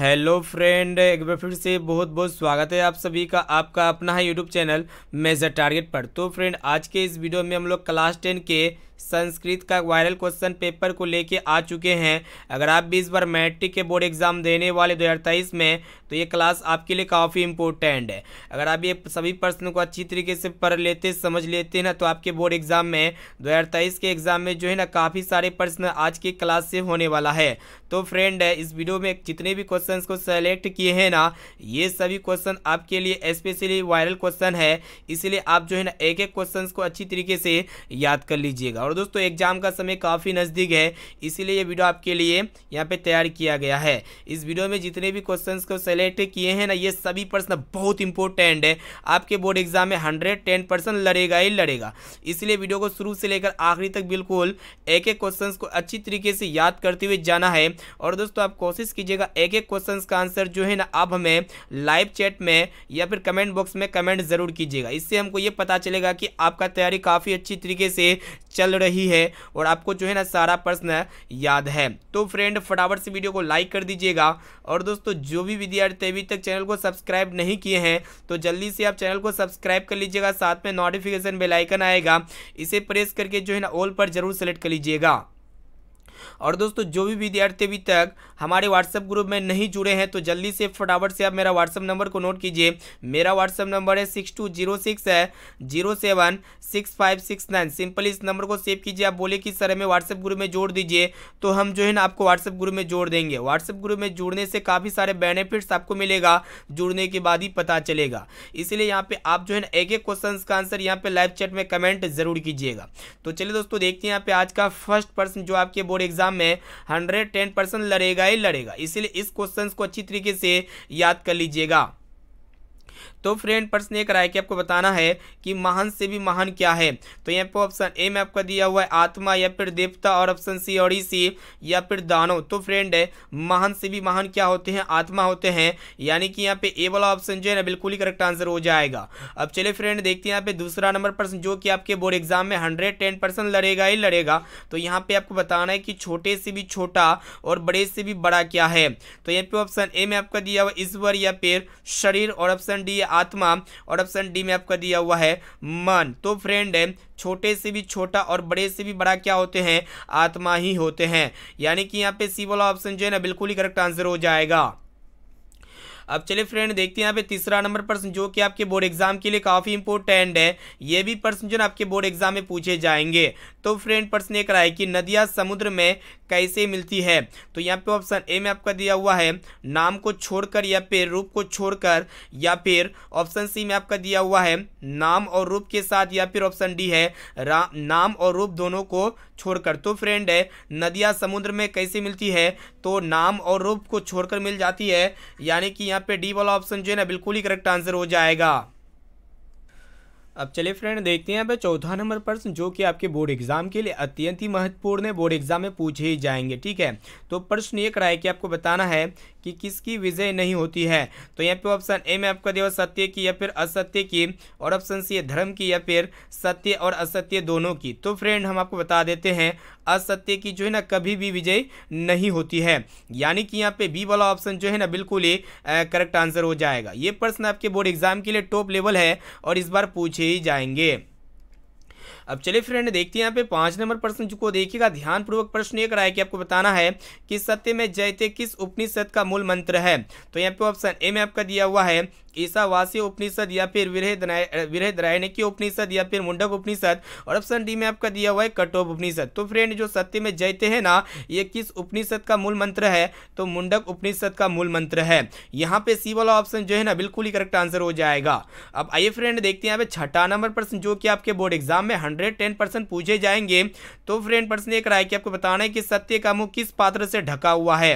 hello friend एक बार फिर से बहुत बहुत स्वागत है आप सभी का आपका अपना है यूट्यूब चैनल मेजर टारगेट पर तो फ्रेंड आज के इस वीडियो में हम लोग क्लास टेन के संस्कृत का वायरल क्वेश्चन पेपर को लेके आ चुके हैं अगर आप भी इस बार मैट्रिक के बोर्ड एग्ज़ाम देने वाले दो में तो ये क्लास आपके लिए काफ़ी इंपॉर्टेंट है अगर आप ये सभी प्रश्नों को अच्छी तरीके से पढ़ लेते समझ लेते हैं ना तो आपके बोर्ड एग्ज़ाम में दो के एग्ज़ाम में जो है ना काफ़ी सारे प्रश्न आज की क्लास से होने वाला है तो फ्रेंड इस वीडियो में जितने भी क्वेश्चन को सेलेक्ट किए हैं ना ये सभी क्वेश्चन आपके लिए स्पेशली वायरल क्वेश्चन है इसलिए आप जो है ना एक एक क्वेश्चन को अच्छी तरीके से याद कर लीजिएगा और दोस्तों एग्जाम का समय काफ़ी नज़दीक है इसीलिए ये वीडियो आपके लिए यहाँ पे तैयार किया गया है इस वीडियो में जितने भी क्वेश्चंस को सेलेक्ट किए हैं ना ये सभी प्रश्न बहुत इंपॉर्टेंट है आपके बोर्ड एग्जाम में हंड्रेड टेन परसेंट लड़ेगा ही लड़ेगा इसलिए वीडियो को शुरू से लेकर आखिरी तक बिल्कुल एक एक क्वेश्चन को अच्छी तरीके से याद करते हुए जाना है और दोस्तों आप कोशिश कीजिएगा एक एक क्वेश्चन का आंसर जो है ना आप हमें लाइव चैट में या फिर कमेंट बॉक्स में कमेंट ज़रूर कीजिएगा इससे हमको ये पता चलेगा कि आपका तैयारी काफ़ी अच्छी तरीके से चल रही है और आपको जो है ना सारा प्रश्न याद है तो फ्रेंड फटाफट से वीडियो को लाइक कर दीजिएगा और दोस्तों जो भी विद्यार्थी अभी तक चैनल को सब्सक्राइब नहीं किए हैं तो जल्दी से आप चैनल को सब्सक्राइब कर लीजिएगा साथ में नोटिफिकेशन बेलाइकन आएगा इसे प्रेस करके जो है ना ऑल पर जरूर सेलेक्ट कर लीजिएगा और दोस्तों जो भी विद्यार्थी अभी तक हमारे व्हाट्सएप ग्रुप में नहीं जुड़े हैं तो जल्दी से फटाफट से आप मेरा व्हाट्सएप नंबर को नोट कीजिए मेरा व्हाट्सएप नंबर है सिक्स टू जीरो सिक्स है zero seven six five six nine simple इस नंबर को सेव कीजिए आप बोले कि सर हमें व्हाट्सएप ग्रुप में जोड़ दीजिए तो हम जो है ना आपको व्हाट्सएप ग्रुप में जोड़ देंगे व्हाट्सएप ग्रुप में जुड़ने से काफ़ी सारे बेनिफिट्स आपको मिलेगा जुड़ने के बाद ही पता चलेगा इसलिए यहाँ पे आप जो है ना एक एक क्वेश्चन का आंसर यहाँ पर लाइव चैट में कमेंट जरूर कीजिएगा तो चलिए दोस्तों देखते हैं यहाँ पे आज का फर्स्ट पर्सन जो आपके बोर्ड एग्जाम में हंड्रेड टेन परसेंट लड़ेगा ही लड़ेगा इसीलिए इस क्वेश्चन को अच्छी तरीके से याद कर लीजिएगा तो फ्रेंड प्रश्न ये कराया कि आपको बताना है कि महान से भी महान क्या है तो यहाँ पे ऑप्शन ए में आपका दिया हुआ है आत्मा या फिर देवता और ऑप्शन सी और सी या फिर दानव तो फ्रेंड है महान से भी महान क्या होते हैं आत्मा होते हैं यानी कि यहाँ पे ए वाला ऑप्शन जो है ना बिल्कुल ही करेक्ट आंसर हो जाएगा अब चले फ्रेंड देखते हैं यहाँ पे दूसरा नंबर प्रश्न जो कि आपके बोर्ड एग्जाम में हंड्रेड टेन परसेंट लड़ेगा ही लड़ेगा तो यहाँ पे आपको बताना है कि छोटे से भी छोटा और बड़े से भी बड़ा क्या है तो यहाँ पे ऑप्शन ए में आपका दिया हुआ ईश्वर या फिर शरीर और ऑप्शन डी आत्मा और ऑप्शन डी में आपका दिया हुआ है मन तो फ्रेंड छोटे से भी छोटा और बड़े से भी बड़ा क्या होते हैं आत्मा ही होते हैं यानी कि यहाँ पे सी वाला ऑप्शन जो है ना बिल्कुल ही करेक्ट आंसर हो जाएगा अब चलिए फ्रेंड देखते हैं यहाँ पे तीसरा नंबर प्रश्न जो कि आपके बोर्ड एग्जाम के लिए काफ़ी इंपोर्टेंट है ये भी प्रश्न जो है आपके बोर्ड एग्जाम में पूछे जाएंगे तो फ्रेंड प्रश्न एक रहा है कि नदिया समुद्र में कैसे मिलती है तो यहाँ पे ऑप्शन ए में आपका दिया हुआ है नाम को छोड़कर या फिर रूप को छोड़कर या फिर ऑप्शन सी में आपका दिया हुआ है नाम और रूप के साथ या फिर ऑप्शन डी है नाम और रूप दोनों को छोड़कर तो फ्रेंड है नदिया समुद्र में कैसे मिलती है तो नाम और रूप को छोड़कर मिल जाती है यानी कि यहाँ पे डी वाला ऑप्शन जो है ना बिल्कुल ही करेक्ट आंसर हो जाएगा अब चलिए फ्रेंड देखते हैं यहाँ पे चौथा नंबर प्रश्न जो कि आपके बोर्ड एग्जाम के लिए अत्यंत ही महत्वपूर्ण है बोर्ड एग्जाम में पूछे ही जाएंगे ठीक है तो प्रश्न ये कराए कि आपको बताना है कि किसकी विजय नहीं होती है तो यहाँ पे ऑप्शन ए में आपका दिया सत्य की या फिर असत्य की और ऑप्शन सी धर्म की या फिर सत्य और असत्य दोनों की तो फ्रेंड हम आपको बता देते हैं असत्य की जो है ना कभी भी विजय नहीं होती है यानी कि यहाँ पे बी वाला ऑप्शन जो है ना बिल्कुल ही करेक्ट आंसर हो जाएगा ये प्रश्न आपके बोर्ड एग्जाम के लिए टॉप लेवल है और इस बार पूछे ही जाएंगे अब चलिए फ्रेंड देखते हैं यहाँ पे पांच नंबर प्रश्न को देखिएगा ध्यानपूर्वक प्रश्न ये कराया कि आपको बताना है कि सत्य में जयते किस उपनिषद का मूल मंत्र है तो यहाँ पे ऑप्शन ए में आपका दिया हुआ है ईसावासी उपनिषद या फिर विरहद्रायणी की उपनिषद या फिर मुंडक उपनिषद और ऑप्शन डी में आपका दिया हुआ है कटोप उपनिषद तो फ्रेंड जो सत्य में जयते हैं ना ये किस उपनिषद का मूल मंत्र है तो मुंडक उपनिषद का मूल मंत्र है यहाँ पे सी वाला ऑप्शन जो है ना बिल्कुल ही करेक्ट आंसर हो जाएगा अब आइए फ्रेंड देखते हैं यहाँ पे छठा नंबर प्रश्न जो कि आपके बोर्ड एग्जाम में हंड्रेड पूछे जाएंगे तो फ्रेंड प्रश्न एक राय कि आपको बताना है कि सत्य का मुंह किस पात्र से ढका हुआ है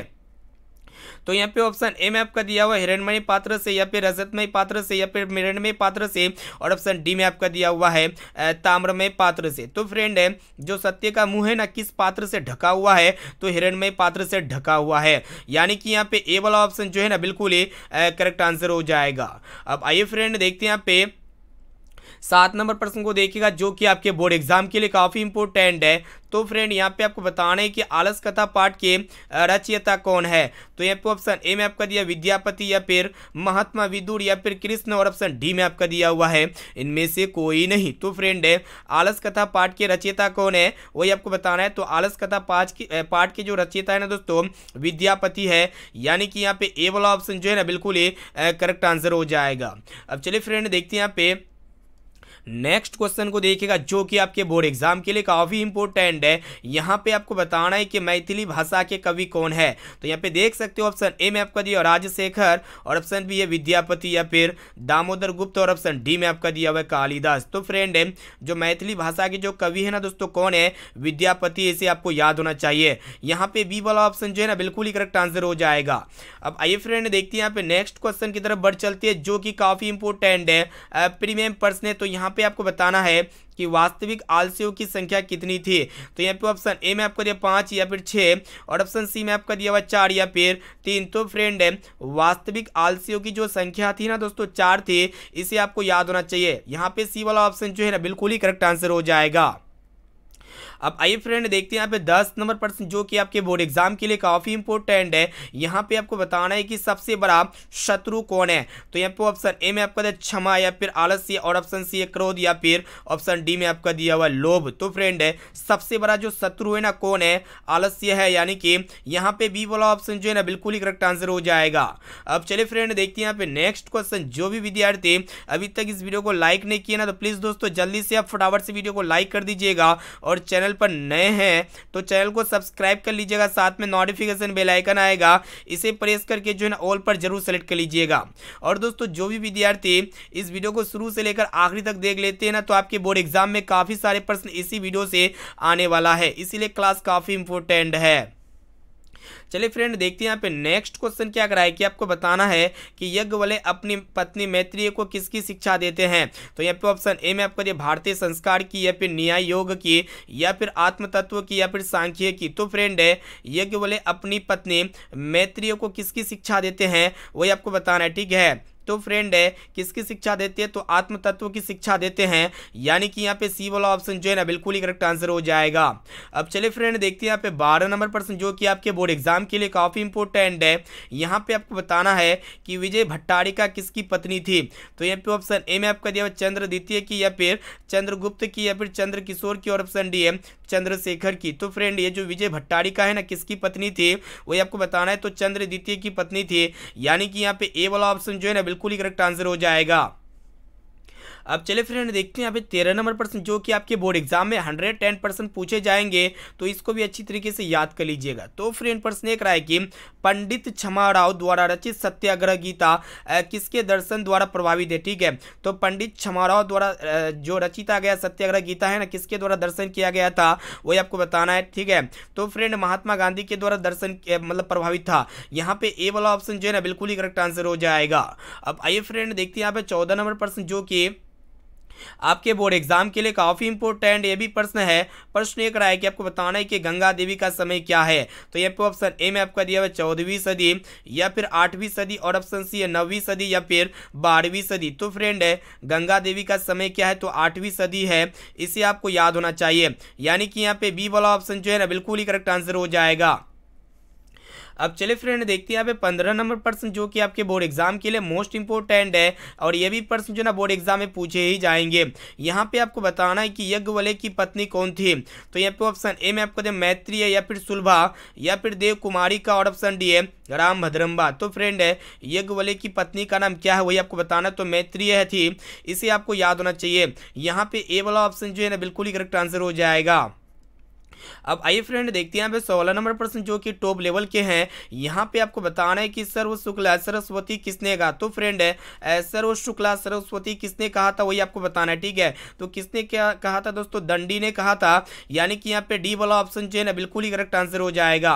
तो यहाँ पे ऑप्शन ए में आपका दिया हुआ हिरणमय पात्र से या फिर रजतमय पात्र से या फिर मिरणमय पात्र से और ऑप्शन डी में आपका दिया हुआ है ताम्रमय पात्र से तो फ्रेंड है जो सत्य का मुंह है ना किस पात्र से ढका हुआ है तो हिरणमय पात्र से ढका हुआ है यानी कि यहाँ पे ए वाला ऑप्शन जो है ना बिल्कुल ही करेक्ट आंसर हो जाएगा अब आइए फ्रेंड देखते हैं यहाँ पे सात नंबर प्रश्न को देखिएगा जो कि आपके बोर्ड एग्जाम के लिए काफ़ी इंपॉर्टेंट है तो फ्रेंड यहाँ पे आपको बताना है कि आलस कथा पाठ के रचयिता कौन है तो यहाँ पे ऑप्शन ए में आपका दिया विद्यापति या फिर महात्मा विदुर या फिर कृष्ण और ऑप्शन डी में आपका दिया हुआ है इनमें से कोई नहीं तो फ्रेंड आलस कथा पाठ के रचयिता कौन है वही आपको बताना है तो आलस कथा पाठ की पाठ के जो रचयिता है ना दोस्तों विद्यापति है यानी कि यहाँ पे ए वाला ऑप्शन जो है ना बिल्कुल ही करेक्ट आंसर हो जाएगा अब चलिए फ्रेंड देखते हैं यहाँ पे नेक्स्ट क्वेश्चन को देखिएगा जो कि आपके बोर्ड एग्जाम के लिए काफ़ी इंपोर्टेंट है यहाँ पे आपको बताना है कि मैथिली भाषा के कवि कौन है तो यहाँ पे देख सकते हो ऑप्शन ए में आपका दिया राजशेखर और ऑप्शन बी है विद्यापति या फिर दामोदर गुप्त और ऑप्शन डी में आपका दिया हुआ कालिदास तो फ्रेंड है जो मैथिली भाषा के जो कवि है ना दोस्तों कौन है विद्यापति इसे आपको याद होना चाहिए यहाँ पे बी वाला ऑप्शन जो है ना बिल्कुल ही करेक्ट आंसर हो जाएगा अब आइए फ्रेंड देखते हैं यहाँ पे नेक्स्ट क्वेश्चन की तरफ बढ़ चलती है जो कि काफ़ी इंपोर्टेंट है प्रीमियम पर्सन है तो यहाँ यहाँ पे आपको बताना है कि वास्तविक आलसियों की संख्या कितनी थी तो यहाँ पे ऑप्शन ए में आपका दिया पाँच या फिर छः और ऑप्शन सी में आपका दिया हुआ चार या फिर तीन तो फ्रेंड वास्तविक आलसियों की जो संख्या थी ना दोस्तों चार थी इसे आपको याद होना चाहिए यहाँ पे सी वाला ऑप्शन जो है ना बिल्कुल ही करेक्ट आंसर हो जाएगा अब आइए फ्रेंड देखते हैं यहाँ पे दस नंबर प्रश्न जो कि आपके बोर्ड एग्जाम के लिए काफ़ी इंपोर्टेंट है यहाँ पे आपको बताना है कि सबसे बड़ा शत्रु कौन है तो यहाँ पे ऑप्शन ए में आपका क्षमा या फिर आलस्य और ऑप्शन सी क्रोध या फिर ऑप्शन डी में आपका दिया हुआ लोभ तो फ्रेंड है सबसे बड़ा जो शत्रु है ना कौन है आलस्य है यानी कि यहाँ पे बी वाला ऑप्शन जो है ना बिल्कुल ही करेक्ट आंसर हो जाएगा अब चलिए फ्रेंड देखते हैं यहाँ पे नेक्स्ट क्वेश्चन जो भी विद्यार्थी अभी तक इस वीडियो को लाइक नहीं किया ना तो प्लीज़ दोस्तों जल्दी से आप फटाफट से वीडियो को लाइक कर दीजिएगा और चैनल चैनल पर नए हैं तो चैनल को सब्सक्राइब कर लीजिएगा साथ में नोटिफिकेशन बेल आइकन आएगा इसे प्रेस करके जो है ऑल पर जरूर सेलेक्ट कर लीजिएगा और दोस्तों जो भी विद्यार्थी इस वीडियो को शुरू से लेकर आखिरी तक देख लेते हैं ना तो आपके बोर्ड एग्जाम में काफ़ी सारे प्रश्न इसी वीडियो से आने वाला है इसीलिए क्लास काफ़ी इंपॉर्टेंट है चलिए फ्रेंड देखते हैं यहाँ पे नेक्स्ट क्वेश्चन क्या कराए कि आपको बताना है कि यज्ञ वाले अपनी पत्नी मैत्रीय को किसकी शिक्षा देते हैं तो यहाँ पे ऑप्शन ए में आपको भारतीय संस्कार की या फिर न्याय योग की या फिर आत्मतत्व की या फिर सांख्य की तो फ्रेंड है यज्ञ वाले अपनी पत्नी मैत्रीय को किसकी शिक्षा देते हैं वही आपको बताना है ठीक है तो फ्रेंड है किसकी शिक्षा देते हैं तो आत्म तत्व की शिक्षा देते हैं यानी कि यहाँ पे सी वाला ऑप्शन जो है ना बिल्कुल ही करेक्ट आंसर हो जाएगा अब चले फ्रेंड देखते हैं यहाँ पे बारह नंबर प्रश्न जो कि आपके बोर्ड एग्जाम के लिए काफ़ी इंपोर्टेंट है यहाँ पे आपको बताना है कि विजय भट्टारिका किसकी पत्नी थी तो यहाँ पे ऑप्शन ए में आपका दिया चंद्र द्वितीय की या फिर चंद्रगुप्त की या फिर चंद्र किशोर की और ऑप्शन डी है चंद्रशेखर की तो फ्रेंड ये जो विजय भट्टारिका है ना किसकी पत्नी थी वही आपको बताना है तो चंद्र द्वितीय की पत्नी थी यानी कि यहाँ पे ए वाला ऑप्शन जो है ना बिल्कुल ही करेक्ट आंसर हो जाएगा अब चले फ्रेंड देखते हैं यहाँ पे तेरह नंबर प्रश्न जो कि आपके बोर्ड एग्जाम में हंड्रेड टेन परसेंट पूछे जाएंगे तो इसको भी अच्छी तरीके से याद कर लीजिएगा तो फ्रेंड प्रश्न एक रहा है कि पंडित क्षमा राव द्वारा रचित सत्याग्रह गीता किसके दर्शन द्वारा प्रभावित है ठीक है तो पंडित क्षमा राव द्वारा जो रचिता गया सत्याग्रह गीता है ना किसके द्वारा दर्शन किया गया था वही आपको बताना है ठीक है तो फ्रेंड महात्मा गांधी के द्वारा दर्शन मतलब प्रभावित था यहाँ पे ए वाला ऑप्शन जो है ना बिल्कुल ही करेक्ट आंसर हो जाएगा अब आइए फ्रेंड देखते हैं यहाँ पे चौदह नंबर प्रश्न जो कि आपके बोर्ड एग्जाम के लिए काफ़ी इंपॉर्टेंट ये भी प्रश्न है प्रश्न एक रहा है कि आपको बताना है कि गंगा देवी का समय क्या है तो ये पे ऑप्शन ए में आपका दिया हुआ चौदहवीं सदी या फिर आठवीं सदी और ऑप्शन सी है नौवीं सदी या फिर बारहवीं सदी तो फ्रेंड है गंगा देवी का समय क्या है तो आठवीं सदी है इसे आपको याद होना चाहिए यानी कि यहाँ पे बी वाला ऑप्शन जो है ना बिल्कुल ही करेक्ट आंसर हो जाएगा अब चलिए फ्रेंड देखते हैं यहाँ पे पंद्रह नंबर प्रश्न जो कि आपके बोर्ड एग्जाम के लिए मोस्ट इंपॉर्टेंट है और ये भी प्रश्न जो ना बोर्ड एग्जाम में पूछे ही जाएंगे यहाँ पे आपको बताना है कि यज्ञ वाले की पत्नी कौन थी तो यहाँ पे ऑप्शन ए में आपको दे मैत्री है या फिर सुलभा या फिर देव कुमारी का और ऑप्शन डी है राम भद्रम्बा तो फ्रेंड है वाले की पत्नी का नाम क्या है वही आपको बताना तो मैत्री है थी इसे आपको याद होना चाहिए यहाँ पे ए वाला ऑप्शन जो है ना बिल्कुल ही करेक्ट आंसर हो जाएगा अब आइए फ्रेंड देखते हैं यहाँ पे सोलह नंबर प्रश्न जो कि टॉप लेवल के हैं यहाँ पे आपको बताना है कि सर्व शुक्ला सरस्वती किसने कहा तो फ्रेंड है सर्व शुक्ला सरस्वती किसने कहा था वही आपको बताना है ठीक है तो किसने क्या कहा था दोस्तों दंडी ने कहा था यानी कि यहाँ पे डी वाला ऑप्शन जो है ना बिल्कुल ही करेक्ट आंसर हो जाएगा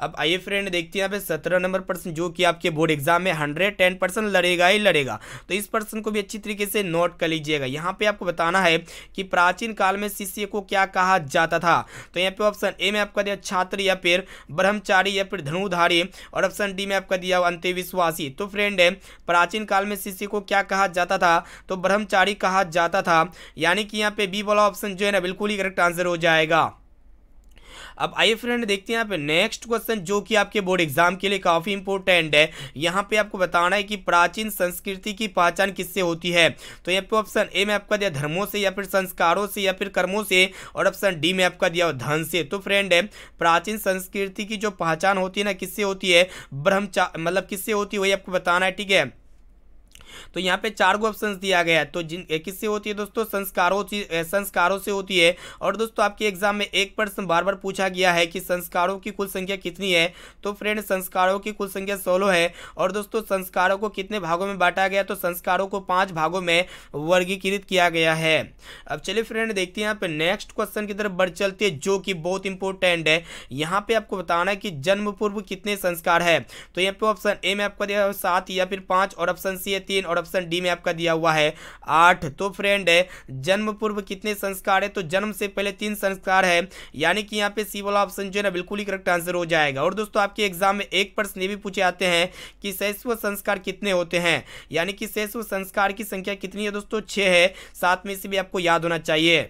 अब आइए फ्रेंड देखते हैं यहाँ पे सत्रह नंबर प्रश्न जो कि आपके बोर्ड एग्जाम में हंड्रेड टेन परसेंट लड़ेगा ही लड़ेगा तो इस प्रश्न को भी अच्छी तरीके से नोट कर लीजिएगा यहाँ पे आपको बताना है कि प्राचीन काल में शिष्य को क्या कहा जाता था तो यहाँ पे ऑप्शन ए में आपका दिया छात्र या फिर ब्रह्मचारी या फिर धनुधारी और ऑप्शन डी में आपका दिया अंत्यविश्वासी तो फ्रेंड प्राचीन काल में शिष्य को क्या कहा जाता था तो ब्रह्मचारी कहा जाता था यानी कि यहाँ पे बी वाला ऑप्शन जो है ना बिल्कुल ही करेक्ट आंसर हो जाएगा अब आइए फ्रेंड देखते हैं यहाँ पे नेक्स्ट क्वेश्चन जो कि आपके बोर्ड एग्जाम के लिए काफ़ी इंपोर्टेंट है यहाँ पे आपको बताना है कि प्राचीन संस्कृति की पहचान किससे होती है तो यहाँ पे ऑप्शन ए में आपका दिया धर्मों से या फिर संस्कारों से या फिर कर्मों से और ऑप्शन डी में आपका दिया धन से तो फ्रेंड प्राचीन संस्कृति की जो पहचान होती है ना किससे होती है ब्रह्मचार मतलब किससे होती है वही आपको बताना है ठीक है तो यहाँ पे चार गो ऑप्शन दिया गया है तो जिन किससे होती है दोस्तों संस्कारों संस्कारों से होती है और दोस्तों आपके एग्जाम में एक प्रश्न बार बार पूछा गया है कि संस्कारों की कुल संख्या कितनी है तो फ्रेंड संस्कारों की कुल संख्या सोलह है और दोस्तों संस्कारों को कितने भागों में बांटा गया तो संस्कारों को पांच भागों में वर्गीकृत किया गया है अब चलिए फ्रेंड देखते हैं यहाँ पे नेक्स्ट क्वेश्चन की तरफ बढ़ चलते हैं जो कि बहुत इंपॉर्टेंट है यहाँ पे आपको बताना है कि जन्म पूर्व कितने संस्कार है तो यहाँ पे ऑप्शन ए में आपको दिया सात या फिर पांच और ऑप्शन सी है तीन तीन और ऑप्शन डी में आपका दिया हुआ है आठ तो फ्रेंड जन्म पूर्व कितने संस्कार है तो जन्म से पहले तीन संस्कार है यानी कि यहाँ पे सी वाला ऑप्शन जो है ना बिल्कुल ही करेक्ट आंसर हो जाएगा और दोस्तों आपके एग्जाम में एक प्रश्न ये भी पूछे आते हैं कि शैश्व संस्कार कितने होते हैं यानी कि शैश्व संस्कार की संख्या कितनी है दोस्तों छः है साथ में इसे भी आपको याद होना चाहिए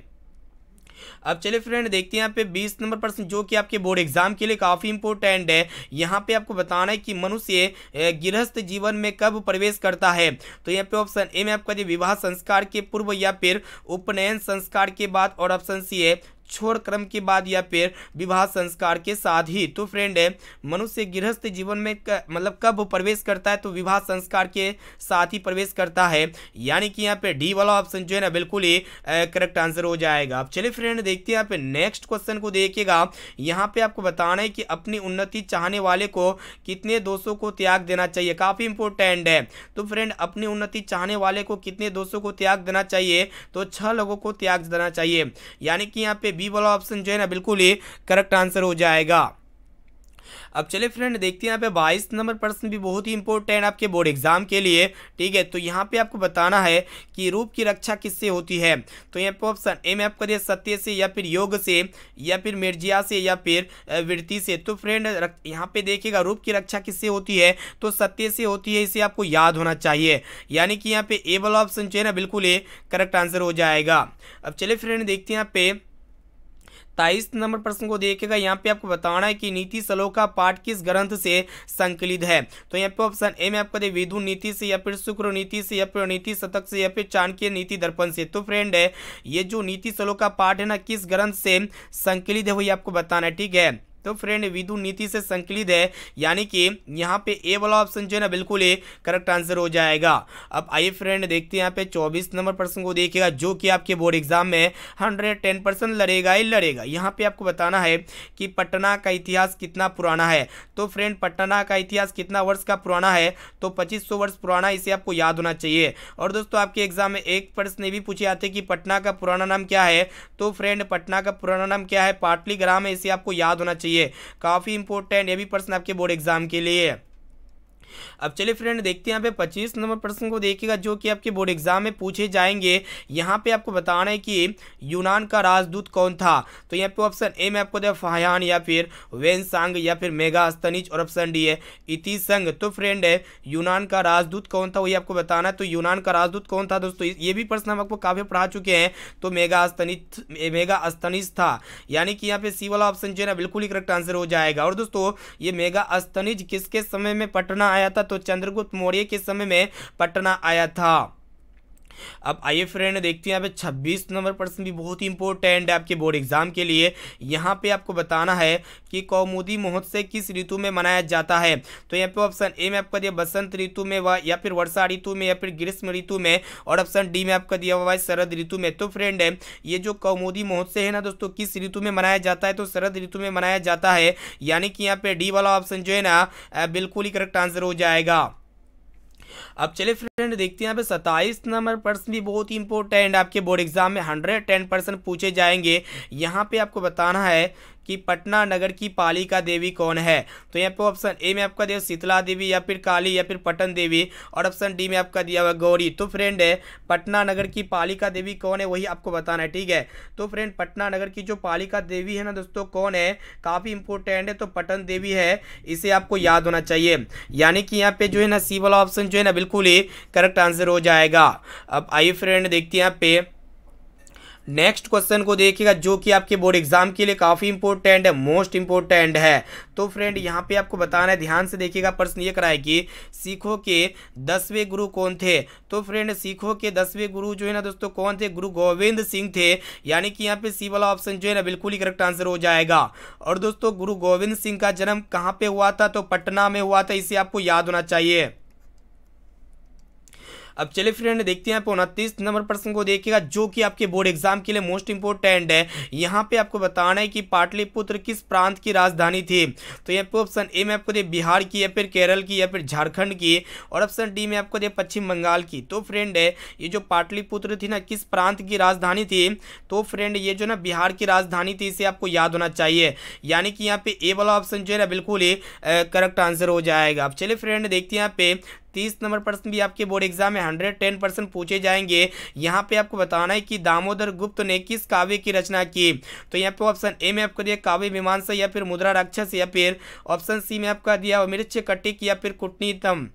अब चलिए फ्रेंड देखते हैं यहाँ पे बीस नंबर प्रश्न जो कि आपके बोर्ड एग्जाम के लिए काफ़ी इंपोर्टेंट है यहाँ पे आपको बताना है कि मनुष्य गृहस्थ जीवन में कब प्रवेश करता है तो यहाँ पे ऑप्शन ए में आपका विवाह संस्कार के पूर्व या फिर उपनयन संस्कार के बाद और ऑप्शन सी है छोड़ क्रम के बाद या फिर विवाह संस्कार के साथ ही तो फ्रेंड है मनुष्य गृहस्थ जीवन में मतलब कब प्रवेश करता है तो विवाह संस्कार के साथ ही प्रवेश करता है यानी कि यहाँ पे डी वाला ऑप्शन जो है ना बिल्कुल ही करेक्ट आंसर हो जाएगा अब चलिए फ्रेंड देखते हैं यहाँ पे नेक्स्ट क्वेश्चन को देखिएगा यहाँ पे आपको बताना है कि अपनी उन्नति चाहने वाले को कितने दोषों को त्याग देना चाहिए काफ़ी इंपोर्टेंट है तो फ्रेंड अपनी उन्नति चाहने वाले को कितने दोषों को त्याग देना चाहिए तो छह लोगों को त्याग देना चाहिए यानी कि यहाँ पे बी वाला ऑप्शन जो है ना बिल्कुल ही करेक्ट आंसर हो जाएगा अब चले फ्रेंड देखते हैं यहाँ पे बाईस नंबर प्रश्न भी बहुत ही इंपॉर्टेंट आपके बोर्ड एग्जाम के लिए ठीक है तो यहाँ पे आपको बताना है कि रूप की रक्षा किससे होती है तो यहाँ पे ऑप्शन ए में आप सत्य से या फिर योग से या फिर मिर्जिया से या फिर वृत्ति से तो फ्रेंड यहाँ पे देखिएगा रूप की रक्षा किससे होती है तो सत्य से होती है इसे आपको याद होना चाहिए यानी कि यहाँ पे ए वाला ऑप्शन जो है ना बिल्कुल ये करेक्ट आंसर हो जाएगा अब चले फ्रेंड देखते हैं यहाँ पे ताइस नंबर प्रश्न को देखिएगा यहाँ पे आपको बताना है कि नीति सलोक का पाठ किस ग्रंथ से संकलित है तो यहाँ पे ऑप्शन ए में आपको दे विधु नीति से या फिर शुक्र नीति से या फिर नीति शतक से या फिर चाणक्य नीति दर्पण से तो फ्रेंड है ये जो नीति सलोक का पाठ है ना किस ग्रंथ से संकलित है वही आपको बताना है ठीक है तो फ्रेंड विदु नीति से संकलित है यानी कि यहाँ पे ए वाला ऑप्शन जो है ना बिल्कुल ही करेक्ट आंसर हो जाएगा अब आइए फ्रेंड देखते हैं यहाँ पे चौबीस नंबर प्रश्न को देखिएगा जो कि आपके बोर्ड एग्जाम में हंड्रेड टेन परसेंट लड़ेगा ही लड़ेगा यहाँ पे आपको बताना है कि पटना का इतिहास कितना पुराना है तो फ्रेंड पटना का इतिहास कितना वर्ष का पुराना है तो पच्चीस वर्ष पुराना इसे आपको याद होना चाहिए और दोस्तों आपके एग्जाम में एक प्रश्न भी पूछे जाते कि पटना का पुराना नाम क्या है तो फ्रेंड पटना का पुराना नाम क्या है पाटली ग्राम है इसे आपको याद होना चाहिए लिए काफ़ी इंपॉर्टेंट ये भी प्रश्न आपके बोर्ड एग्जाम के लिए अब चलिए फ्रेंड देखते हैं यहाँ पे पच्चीस नंबर प्रश्न को देखिएगा जो कि आपके बोर्ड एग्जाम में पूछे जाएंगे यहाँ पे आपको बताना है कि यूनान का राजदूत कौन था तो यहाँ पे ऑप्शन ए में आपको दिया फाहान या फिर वेन सांग या फिर मेगा अस्तनिज और ऑप्शन डी है इति संग तो फ्रेंड है यूनान का राजदूत कौन था वही आपको बताना है तो यूनान का राजदूत कौन था दोस्तों ये भी प्रश्न हम आपको काफ़ी पढ़ा चुके हैं तो मेगा अस्तनिज मेगा अस्तनिज था यानी कि यहाँ पे सी वाला ऑप्शन जो है ना बिल्कुल ही करेक्ट आंसर हो जाएगा और दोस्तों ये मेगा अस्तनिज किसके समय में पटना आया था तो चंद्रगुप्त मौर्य के समय में पटना आया था अब आइए फ्रेंड देखते हैं यहाँ पे छब्बीस नंबर प्रश्न भी बहुत ही इंपॉर्टेंट है आपके बोर्ड एग्जाम के लिए यहाँ पे आपको बताना है कि कौमुदी महोत्सव किस ऋतु में मनाया जाता है तो यहाँ पे ऑप्शन ए में आपका दिया बसंत ऋतु में व या फिर वर्षा ऋतु में या फिर ग्रीष्म ऋतु में और ऑप्शन डी में आपका दिया हुआ शरद ऋतु में तो फ्रेंड है ये जो कौमुदी महोत्सव है ना दोस्तों किस ऋतु में मनाया जाता है तो शरद ऋतु में मनाया जाता है यानी कि यहाँ पे डी वाला ऑप्शन जो है ना बिल्कुल ही करेक्ट आंसर हो जाएगा अब चले फ्रेंड देखते हैं यहाँ पे सत्ताईस नंबर प्रश्न भी बहुत इंपॉर्टेंट आपके बोर्ड एग्जाम में हंड्रेड टेन परसेंट पूछे जाएंगे यहाँ पे आपको बताना है कि पटना नगर की पालिका देवी कौन है तो यहाँ पे ऑप्शन ए में आपका दिया शीतला देवी या फिर काली या फिर पटन देवी और ऑप्शन डी में आपका दिया हुआ गौरी तो फ्रेंड है पटना नगर की पालिका देवी कौन है वही आपको बताना है ठीक है तो फ्रेंड पटना नगर की जो पालिका देवी है ना दोस्तों कौन है काफ़ी इंपॉर्टेंट है तो पटन देवी है इसे आपको याद होना चाहिए यानी कि यहाँ पे जो है ना सी वाला ऑप्शन जो है ना बिल्कुल ही करेक्ट आंसर हो जाएगा अब आइए फ्रेंड देखते हैं यहाँ पे नेक्स्ट क्वेश्चन को देखिएगा जो कि आपके बोर्ड एग्जाम के लिए काफ़ी इंपोर्टेंट है मोस्ट इंपोर्टेंट है तो फ्रेंड यहाँ पे आपको बताना है ध्यान से देखिएगा प्रश्न ये कराए कि सिखों के दसवें गुरु कौन थे तो फ्रेंड सिखों के दसवें गुरु जो है ना दोस्तों कौन थे गुरु गोविंद सिंह थे यानी कि यहाँ पे सी वाला ऑप्शन जो है ना बिल्कुल ही करेक्ट आंसर हो जाएगा और दोस्तों गुरु गोविंद सिंह का जन्म कहाँ पे हुआ था तो पटना में हुआ था इसे आपको याद होना चाहिए अब चले फ्रेंड देखते हैं आप उनतीस नंबर प्रश्न को देखिएगा जो कि आपके बोर्ड एग्जाम के लिए मोस्ट इंपोर्टेंट है यहाँ पे आपको बताना है कि पाटलिपुत्र किस प्रांत की राजधानी थी तो यहाँ पे ऑप्शन ए में आपको दे बिहार की या फिर केरल की या फिर झारखंड की और ऑप्शन डी में आपको दे पश्चिम बंगाल की तो फ्रेंड है ये जो पाटलिपुत्र थी ना किस प्रांत की राजधानी थी तो फ्रेंड ये जो ना बिहार की राजधानी थी इसे आपको याद होना चाहिए यानी कि यहाँ पे ए वाला ऑप्शन जो है ना बिल्कुल ही करेक्ट आंसर हो जाएगा अब चलिए फ्रेंड देखते हैं यहाँ पे तीस नंबर प्रश्न भी आपके बोर्ड एग्जाम में हंड्रेड टेन परसेंट पूछे जाएंगे यहाँ पे आपको बताना है कि दामोदर गुप्त ने किस काव्य की रचना की तो यहाँ पे ऑप्शन ए में आपको दिया काव्य से या फिर मुद्रा राक्षस या फिर ऑप्शन सी में आपका दिया मृक्ष कटिक या फिर कुटनीतम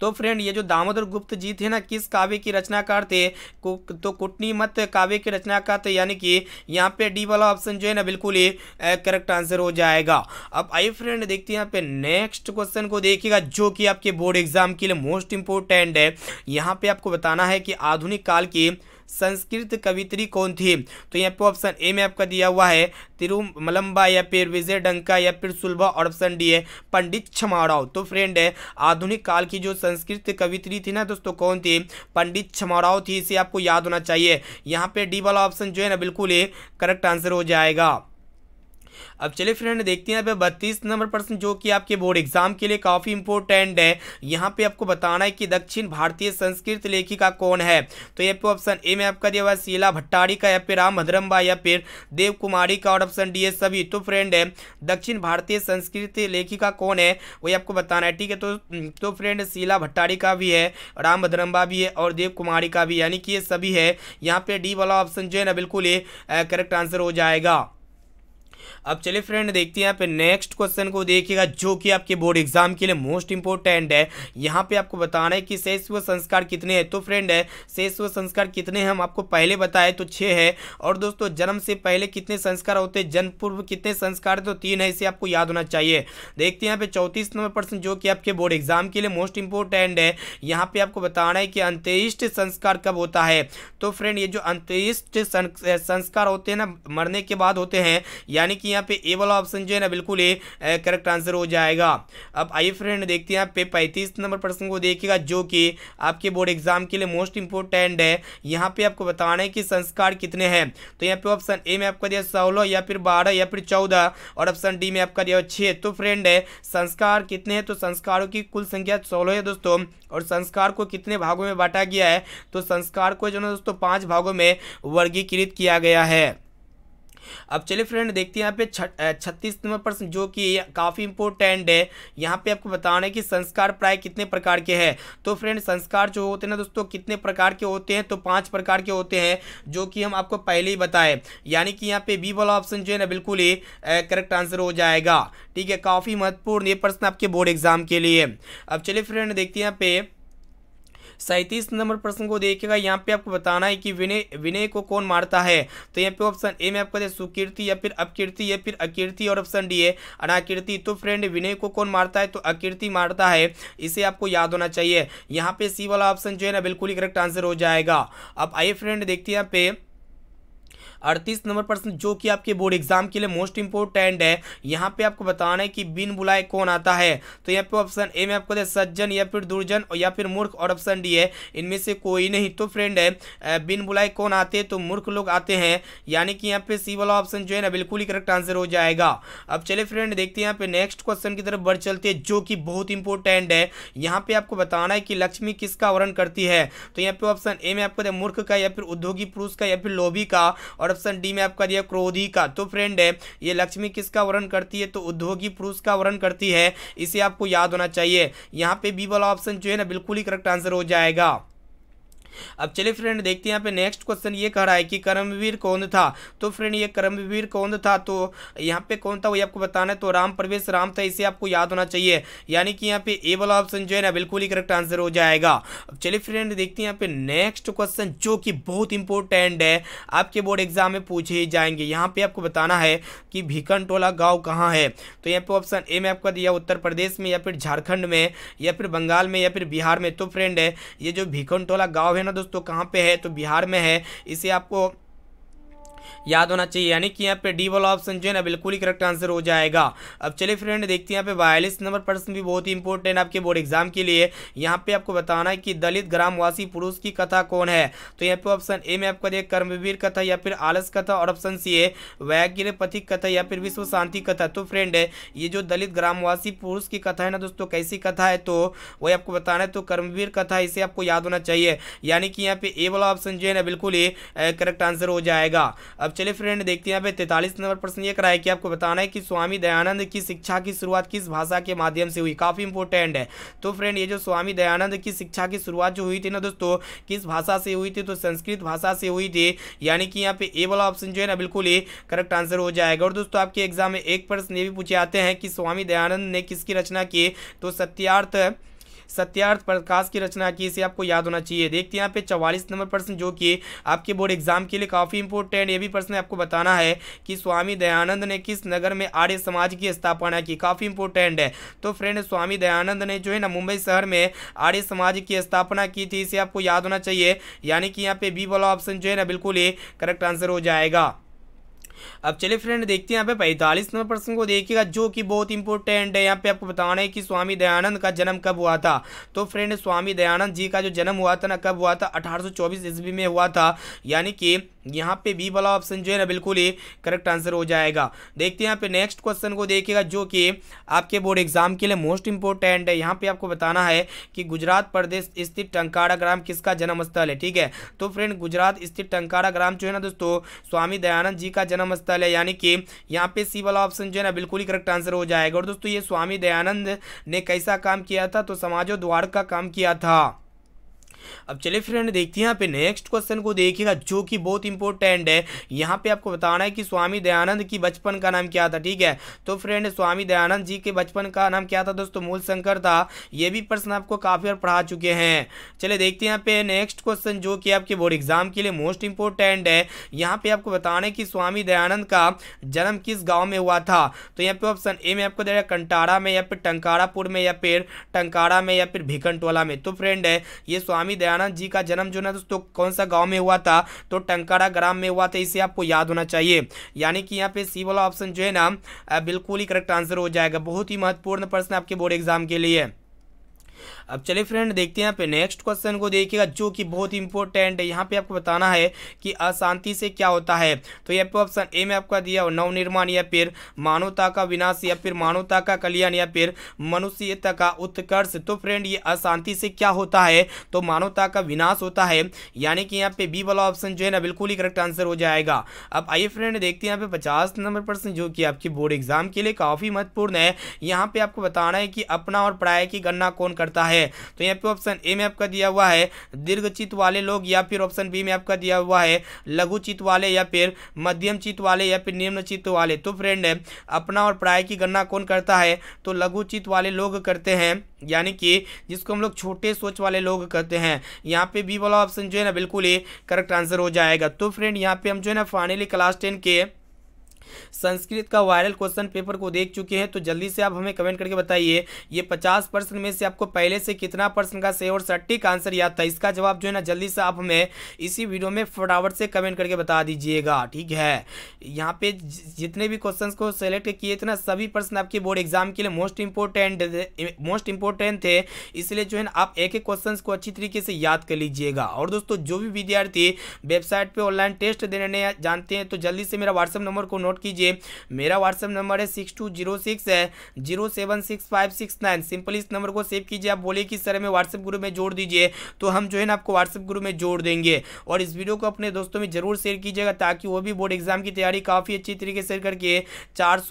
तो फ्रेंड ये जो दामोदर गुप्त जी थे ना किस काव्य की रचनाकार थे तो कुटनी मत काव्य के रचनाकार थे यानी कि यहाँ पे डी वाला ऑप्शन जो है ना बिल्कुल ही करेक्ट आंसर हो जाएगा अब आई फ्रेंड देखते हैं यहाँ पे नेक्स्ट क्वेश्चन को देखिएगा जो कि आपके बोर्ड एग्जाम के लिए मोस्ट इंपॉर्टेंट है यहाँ पे आपको बताना है कि आधुनिक काल की संस्कृत कवित्री कौन थी तो यहाँ पे ऑप्शन ए में आपका दिया हुआ है तिरुमलम्बा या फिर विजय डंका या फिर सुलभा और ऑप्शन डी है पंडित छमाराव तो फ्रेंड है आधुनिक काल की जो संस्कृत कवित्री थी ना दोस्तों कौन थी पंडित छमाराव थी इसे आपको याद होना चाहिए यहाँ पे डी वाला ऑप्शन जो है ना बिल्कुल ही करेक्ट आंसर हो जाएगा अब चलिए फ्रेंड देखते हैं बत्तीस नंबर प्रश्न जो कि आपके बोर्ड एग्जाम के लिए काफ़ी इंपॉर्टेंट है यहाँ पे आपको बताना है कि दक्षिण भारतीय संस्कृत लेखिका कौन है तो ये ऑप्शन ए में आपका दिया हुआ शीला भट्टारी का या फिर राम भद्रम्बा या फिर देव कुमारी का और ऑप्शन डी सभी तो फ्रेंड है दक्षिण भारतीय संस्कृत लेखिका कौन है वही आपको बताना है ठीक है तो तो फ्रेंड शीला भट्टारी का भी है राम भद्रम्बा भी है और देव कुमारी का भी यानी कि ये सभी है यहाँ पे डी वाला ऑप्शन जो है ना बिल्कुल ये करेक्ट आंसर हो जाएगा अब चलिए फ्रेंड देखते हैं यहाँ पे नेक्स्ट क्वेश्चन को देखिएगा जो कि आपके बोर्ड एग्जाम के लिए मोस्ट इंपॉर्टेंट है यहाँ पे आपको बताना है कि शेष व संस्कार कितने हैं तो फ्रेंड है शेष व संस्कार कितने हैं हम आपको पहले बताए तो छः है और दोस्तों जन्म से पहले कितने संस्कार होते हैं जन्म पूर्व कितने संस्कार तो तीन है इसे आपको याद होना चाहिए देखते हैं यहाँ पे चौंतीस नंबर प्रश्न जो कि आपके बोर्ड एग्जाम के लिए मोस्ट इंपॉर्टेंट है यहाँ पे आपको बताना है कि अंत्येष्ट संस्कार कब होता है तो फ्रेंड ये जो अंत्येष्ट संस्कार होते हैं ना मरने के बाद होते हैं यानी कि यहाँ पे ए वाला ऑप्शन जो है ना बिल्कुल ये करेक्ट आंसर हो जाएगा अब आई फ्रेंड देखते हैं पे पैंतीस नंबर प्रश्न को देखिएगा जो कि आपके बोर्ड एग्जाम के लिए मोस्ट इंपॉर्टेंट है यहाँ पे आपको बताना है कि संस्कार कितने हैं तो यहाँ पे ऑप्शन ए में आपका दिया सोलह या फिर बारह या फिर चौदह और ऑप्शन डी में आपका दिया छः तो फ्रेंड है संस्कार कितने हैं तो संस्कारों की कुल संख्या सोलह है दोस्तों और संस्कार को कितने भागों में बांटा गया है तो संस्कार को जो है दोस्तों पाँच भागों में वर्गीकृत किया गया है अब चलिए फ्रेंड देखते हैं यहाँ पे छत्तीस नंबर प्रश्न जो कि काफ़ी इंपॉर्टेंट है यहाँ पे आपको बताना है कि संस्कार प्राय कितने प्रकार के हैं तो फ्रेंड संस्कार जो होते हैं ना दोस्तों कितने प्रकार के होते हैं तो पाँच प्रकार के होते हैं जो कि हम आपको पहले ही बताए यानी कि यहाँ पे बी वाला ऑप्शन जो है ना बिल्कुल ही करेक्ट आंसर हो जाएगा ठीक है काफ़ी महत्वपूर्ण ये प्रश्न आपके बोर्ड एग्जाम के लिए अब चलिए फ्रेंड देखते हैं यहाँ पे सैंतीस नंबर प्रश्न को देखिएगा यहाँ पे आपको बताना है कि विनय विनय को कौन मारता है तो यहाँ पे ऑप्शन ए में आपको सुकीर्ति या फिर अपकीर्ति या फिर अकीर्ति और ऑप्शन डी है अनाकीर्ति तो फ्रेंड विनय को कौन मारता है तो अकीर्ति मारता है इसे आपको याद होना चाहिए यहाँ पे सी वाला ऑप्शन जो है ना बिल्कुल ही करेक्ट आंसर हो जाएगा अब आइए फ्रेंड देखते हैं यहाँ पे अड़तीस नंबर प्रश्न जो कि आपके बोर्ड एग्जाम के लिए मोस्ट इंपोर्टेंट है यहाँ पे आपको बताना है कि बिन बुलाए कौन आता है तो यहाँ पे ऑप्शन ए में आपको दे सज्जन या फिर दुर्जन या फिर मूर्ख और ऑप्शन डी है इनमें से कोई नहीं तो फ्रेंड है बिन बुलाए कौन आते हैं तो मूर्ख लोग आते हैं यानी कि यहाँ पे सी वाला ऑप्शन जो है ना बिल्कुल ही करेक्ट आंसर हो जाएगा अब चले फ्रेंड देखते हैं यहाँ पे नेक्स्ट क्वेश्चन की तरफ बढ़ चलते हैं जो कि बहुत इंपॉर्टेंट है यहाँ पे आपको बताना है कि लक्ष्मी किसका वर्ण करती है तो यहाँ पे ऑप्शन ए में आपको मूर्ख का या फिर उद्योगी पुरुष का या फिर लोभी का और और ऑप्शन डी में आपका दिया क्रोधी का तो फ्रेंड है ये लक्ष्मी किसका वर्ण करती है तो उद्योगी पुरुष का वर्ण करती है इसे आपको याद होना चाहिए यहाँ पे बी वाला ऑप्शन जो है ना बिल्कुल ही करेक्ट आंसर हो जाएगा अब चलिए फ्रेंड देखते हैं यहाँ पे नेक्स्ट क्वेश्चन ये कह रहा है कि कर्मवीर कौन था तो फ्रेंड ये कर्मवीर कौन था तो यहाँ पे कौन था वही आपको बताना है तो राम प्रवेश राम था इसे आपको याद होना चाहिए यानी कि यहाँ पे ए वाला ऑप्शन जो है ना बिल्कुल ही करेक्ट आंसर हो जाएगा अब चलिए फ्रेंड देखते हैं यहाँ पे नेक्स्ट क्वेश्चन जो कि बहुत इंपॉर्टेंट है आपके बोर्ड एग्जाम में पूछे जाएंगे यहाँ पे आपको बताना है कि भीकन टोला गाँव कहाँ है तो यहाँ पे ऑप्शन ए में आपका दिया उत्तर प्रदेश में या फिर झारखंड में या फिर बंगाल में या फिर बिहार में तो फ्रेंड है ये जो भीकन टोला गाँव है ना दोस्तों कहाँ पे है तो बिहार में है इसे आपको याद होना चाहिए यानी कि यहाँ पे डी वाला ऑप्शन जो है ना बिल्कुल ही करेक्ट आंसर हो जाएगा अब चलिए फ्रेंड देखते हैं यहाँ पे बयालीस नंबर प्रश्न भी बहुत ही इंपॉर्टेंट आपके बोर्ड एग्जाम के लिए यहाँ पे आपको बताना है कि दलित ग्रामवासी पुरुष की कथा कौन है तो यहाँ पे ऑप्शन ए में आपका देख कर्मवीर कथा या फिर आलस कथा और ऑप्शन सी है वैग्र पथिक कथा या फिर विश्व शांति कथा तो फ्रेंड ये जो दलित ग्रामवासी पुरुष की कथा है ना दोस्तों कैसी कथा है तो वही आपको बताना है तो कर्मवीर कथा इसे आपको याद होना चाहिए यानी कि यहाँ पे ए वाला ऑप्शन जो है ना बिल्कुल ही करेक्ट आंसर हो जाएगा अब चलिए फ्रेंड देखते हैं यहाँ पे तैतालीस नंबर प्रश्न ये कराया कि आपको बताना है कि स्वामी दयानंद की शिक्षा की शुरुआत किस भाषा के माध्यम से हुई काफ़ी इंपोर्टेंट है तो फ्रेंड ये जो स्वामी दयानंद की शिक्षा की शुरुआत जो हुई थी ना दोस्तों किस भाषा से हुई थी तो संस्कृत भाषा से हुई थी यानी कि यहाँ पे ए वाला ऑप्शन जो है ना बिल्कुल ही करेक्ट आंसर हो जाएगा और दोस्तों आपके एग्जाम में एक प्रश्न ये भी पूछे आते हैं कि स्वामी दयानंद ने किसकी रचना की तो सत्यार्थ सत्यार्थ प्रकाश की रचना की इसे आपको याद होना चाहिए देखते हैं यहाँ पे चवालीस नंबर प्रश्न जो कि आपके बोर्ड एग्जाम के लिए काफ़ी इंपॉर्टेंट ये भी प्रश्न आपको बताना है कि स्वामी दयानंद ने किस नगर में आर्य समाज की स्थापना की काफ़ी इंपॉर्टेंट है तो फ्रेंड स्वामी दयानंद ने जो है ना मुंबई शहर में आर्य समाज की स्थापना की थी इसे आपको याद होना चाहिए यानी कि यहाँ पे बी वाला ऑप्शन जो है ना बिल्कुल ही करेक्ट आंसर हो जाएगा अब चले फ्रेंड देखते हैं यहाँ पे पैंतालीस नंबर प्रश्न को देखिएगा जो कि बहुत इंपॉर्टेंट है यहाँ पे आपको बताना है कि स्वामी दयानंद का जन्म कब हुआ था तो फ्रेंड स्वामी दयानंद जी का जो जन्म हुआ था ना कब हुआ था अठारह ईस्वी में हुआ था यानी कि यहाँ पे बी वाला ऑप्शन जो है ना बिल्कुल ही करेक्ट आंसर हो जाएगा देखते हैं यहाँ पे नेक्स्ट क्वेश्चन को देखिएगा जो कि आपके बोर्ड एग्जाम के लिए मोस्ट इंपॉर्टेंट है यहाँ पे आपको बताना है कि गुजरात प्रदेश स्थित टंकारा ग्राम किसका जन्म स्थल है ठीक है तो फ्रेंड गुजरात स्थित टंकारा ग्राम जो है ना दोस्तों स्वामी दयानंद जी का जन्म मस्तल है यानी कि यहाँ पे सी वाला ऑप्शन जो है ना बिल्कुल ही करेक्ट आंसर हो जाएगा और दोस्तों ये स्वामी दयानंद ने कैसा काम किया था तो समाजो द्वार का काम किया था अब चलिए फ्रेंड देखते हैं पे नेक्स्ट क्वेश्चन को देखिएगा जो कि बहुत इंपॉर्टेंट है यहाँ पे आपको बताना है कि स्वामी दयानंद की बचपन का नाम क्या था ठीक है तो फ्रेंड स्वामी दयानंद जी के बचपन का नाम क्या था दोस्तों मूल शंकर था ये भी प्रश्न आपको काफी बार पढ़ा चुके हैं चलिए देखते हैं यहाँ पे नेक्स्ट क्वेश्चन जो कि आपके बोर्ड एग्जाम के लिए मोस्ट इंपॉर्टेंट है यहाँ पे आपको बताना है कि स्वामी दयानंद का जन्म किस गाँव में हुआ था तो यहाँ पे ऑप्शन ए में आपको दे रहा कंटारा में या फिर टंकारापुर में या फिर टंकारा में या फिर भिकंटोला में तो फ्रेंड है ये स्वामी स्वामी दयानंद जी का जन्म जो है दोस्तों कौन सा गांव में हुआ था तो टंकारा ग्राम में हुआ था इसे आपको याद होना चाहिए यानी कि यहाँ पे सी वाला ऑप्शन जो है ना बिल्कुल ही करेक्ट आंसर हो जाएगा बहुत ही महत्वपूर्ण प्रश्न आपके बोर्ड एग्जाम के लिए अब चलिए फ्रेंड देखते हैं यहाँ पे नेक्स्ट क्वेश्चन को देखिएगा जो कि बहुत इंपॉर्टेंट है यहाँ पे आपको बताना है कि अशांति से क्या होता है तो यहाँ पे ऑप्शन ए में आपका दिया हो नवनिर्माण या फिर मानवता का विनाश या फिर मानवता का कल्याण या फिर मनुष्यता का उत्कर्ष तो फ्रेंड ये अशांति से क्या होता है तो मानवता का विनाश होता है यानी कि यहाँ पे बी वाला ऑप्शन जो है ना बिल्कुल ही करेक्ट आंसर हो जाएगा अब आइए फ्रेंड देखते हैं यहाँ पे पचास नंबर प्रश्न जो कि आपकी बोर्ड एग्जाम के लिए काफ़ी महत्वपूर्ण है यहाँ पे आपको बताना है कि अपना और पढ़ाई की गणना कौन करता है है तो यहाँ पे ऑप्शन ए में आपका दिया हुआ है दीर्घ दीर्घचित वाले लोग या फिर ऑप्शन बी में आपका दिया हुआ है लघु लघुचित वाले या फिर मध्यम चित्त वाले या फिर निम्न निम्नचित्त वाले तो फ्रेंड अपना और प्राय की गणना कौन करता है तो लघु लघुचित वाले लोग करते हैं यानी कि जिसको हम लोग छोटे सोच वाले लोग कहते हैं यहाँ पे बी वाला ऑप्शन जो है ना बिल्कुल ही करेक्ट आंसर हो जाएगा तो फ्रेंड यहाँ पे हम जो है ना फाइनली क्लास टेन के संस्कृत का वायरल क्वेश्चन पेपर को देख चुके हैं तो जल्दी से आप हमें कमेंट करके बताइए ये पचास परसेंट में से आपको पहले से कितना परसेंट का सही और सटीक आंसर याद था इसका जवाब जो है ना जल्दी से आप हमें इसी वीडियो में फटावट से कमेंट करके बता दीजिएगा ठीक है यहाँ पे जितने भी क्वेश्चन को सेलेक्ट किए थे ना सभी पर्सन आपके बोर्ड एग्जाम के लिए मोस्ट इंपोर्टेंट मोस्ट इंपोर्टेंट थे इसलिए जो है ना आप एक एक क्वेश्चन को अच्छी तरीके से याद कर लीजिएगा और दोस्तों जो भी विद्यार्थी वेबसाइट पर ऑनलाइन टेस्ट देने जानते हैं तो जल्दी से मेरा व्हाट्सअप नंबर को नोट नोट कीजिए मेरा व्हाट्सअप नंबर है सिक्स टू जीरो सिक्स है zero seven six five six nine simple इस नंबर को सेव कीजिए आप बोले कि सर हमें व्हाट्सअप ग्रुप में जोड़ दीजिए तो हम जो है ना आपको व्हाट्सअप ग्रुप में जोड़ देंगे और इस वीडियो को अपने दोस्तों में जरूर शेयर कीजिएगा ताकि वो भी बोर्ड एग्जाम की तैयारी काफ़ी अच्छी तरीके से करके चार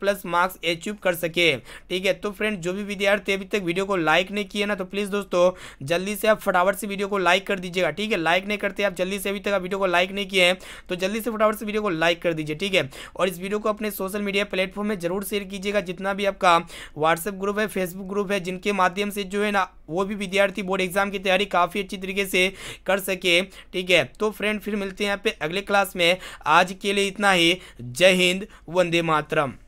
प्लस मार्क्स अचीव कर सके ठीक है तो फ्रेंड जो भी विद्यार्थी अभी तक वीडियो को लाइक नहीं किया ना तो प्लीज़ दोस्तों जल्दी से आप फटाफट से वीडियो को लाइक कर दीजिएगा ठीक है लाइक नहीं करते आप जल्दी से अभी तक आप वीडियो को लाइक नहीं किए हैं तो जल्दी से फटाफट से वीडियो को लाइक कर दीजिए ठीक है और इस वीडियो को अपने सोशल मीडिया प्लेटफॉर्म में जरूर शेयर कीजिएगा जितना भी आपका व्हाट्सएप ग्रुप है फेसबुक ग्रुप है जिनके माध्यम से जो है ना वो भी विद्यार्थी बोर्ड एग्जाम की तैयारी काफ़ी अच्छी तरीके से कर सके ठीक है तो फ्रेंड फिर मिलते हैं यहाँ पे अगले क्लास में आज के लिए इतना ही जय हिंद वंदे मातरम